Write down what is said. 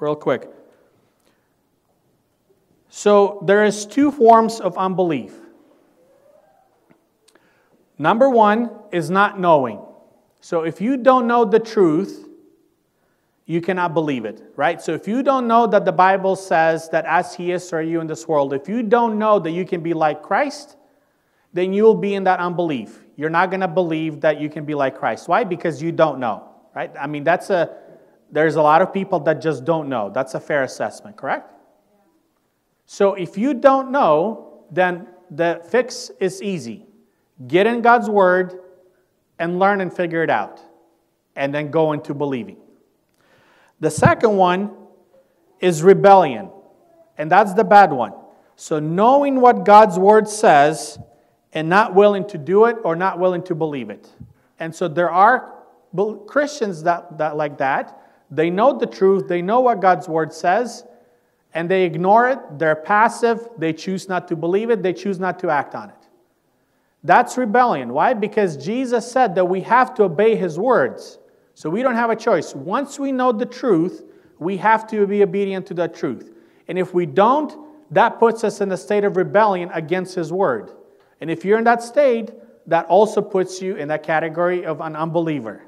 real quick. So there is two forms of unbelief. Number one is not knowing. So if you don't know the truth, you cannot believe it, right? So if you don't know that the Bible says that as He is, so are you in this world, if you don't know that you can be like Christ, then you will be in that unbelief. You're not going to believe that you can be like Christ. Why? Because you don't know, right? I mean, that's a there's a lot of people that just don't know. That's a fair assessment, correct? So if you don't know, then the fix is easy. Get in God's word and learn and figure it out, and then go into believing. The second one is rebellion, and that's the bad one. So, knowing what God's word says and not willing to do it or not willing to believe it. And so, there are Christians that, that like that they know the truth, they know what God's word says, and they ignore it. They're passive, they choose not to believe it, they choose not to act on it. That's rebellion. Why? Because Jesus said that we have to obey his words. So we don't have a choice. Once we know the truth, we have to be obedient to that truth. And if we don't, that puts us in a state of rebellion against his word. And if you're in that state, that also puts you in that category of an unbeliever.